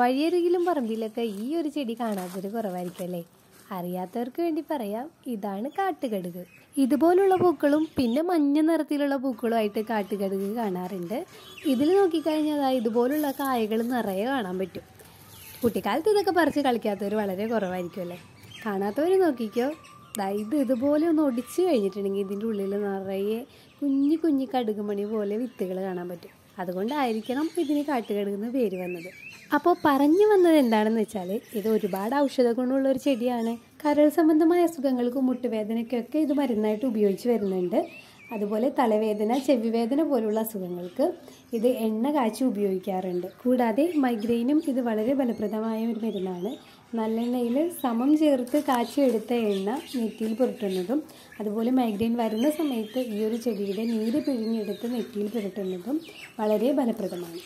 വഴിയരികിലും പറമ്പിലൊക്കെ ഈ ഒരു ചെടി കാണാത്തൊരു കുറവായിരിക്കും അല്ലേ അറിയാത്തവർക്ക് വേണ്ടി പറയാം ഇതാണ് കാട്ടുകടുക് ഇതുപോലുള്ള പൂക്കളും പിന്നെ മഞ്ഞ നിറത്തിലുള്ള പൂക്കളുമായിട്ട് കാട്ടുകടുക് കാണാറുണ്ട് ഇതിൽ നോക്കിക്കഴിഞ്ഞാൽ ഇതുപോലുള്ള കായകൾ നിറയെ കാണാൻ പറ്റും കുട്ടിക്കാലത്ത് ഇതൊക്കെ പറിച്ച് കളിക്കാത്തവർ വളരെ കുറവായിരിക്കും അല്ലേ കാണാത്തവർ നോക്കിക്കോ ഇത് ഇതുപോലെ ഒന്ന് ഒടിച്ച് കഴിഞ്ഞിട്ടുണ്ടെങ്കിൽ ഇതിൻ്റെ ഉള്ളിൽ നിറയെ കുഞ്ഞു കുഞ്ഞു കടുകുമണി പോലെ വിത്തുകൾ കാണാൻ പറ്റും അതുകൊണ്ടായിരിക്കണം ഇതിന് കാട്ടുകടുകുന്ന പേര് വന്നത് അപ്പോൾ പറഞ്ഞു വന്നത് എന്താണെന്ന് വെച്ചാൽ ഇത് ഒരുപാട് ഔഷധ ഗുണമുള്ള ഒരു ചെടിയാണ് കരൾ സംബന്ധമായ അസുഖങ്ങൾക്കും മുട്ടുവേദനയ്ക്കൊക്കെ ഇത് മരുന്നായിട്ട് ഉപയോഗിച്ച് വരുന്നുണ്ട് അതുപോലെ തലവേദന ചെവിവേദന പോലുള്ള അസുഖങ്ങൾക്ക് ഇത് എണ്ണ കാച്ചി ഉപയോഗിക്കാറുണ്ട് കൂടാതെ മൈഗ്രെയിനും ഇത് വളരെ ഫലപ്രദമായ ഒരു മരുന്നാണ് നല്ലെണ്ണയിൽ സമം ചേർത്ത് കാച്ചിയെടുത്ത എണ്ണ നെറ്റിയിൽ പുരട്ടുന്നതും അതുപോലെ മൈഗ്രെയിൻ വരുന്ന സമയത്ത് ഈ ഒരു ചെടിയുടെ നീര് പിഴിഞ്ഞെടുത്ത് നെറ്റിയിൽ പുരട്ടുന്നതും വളരെ ഫലപ്രദമാണ്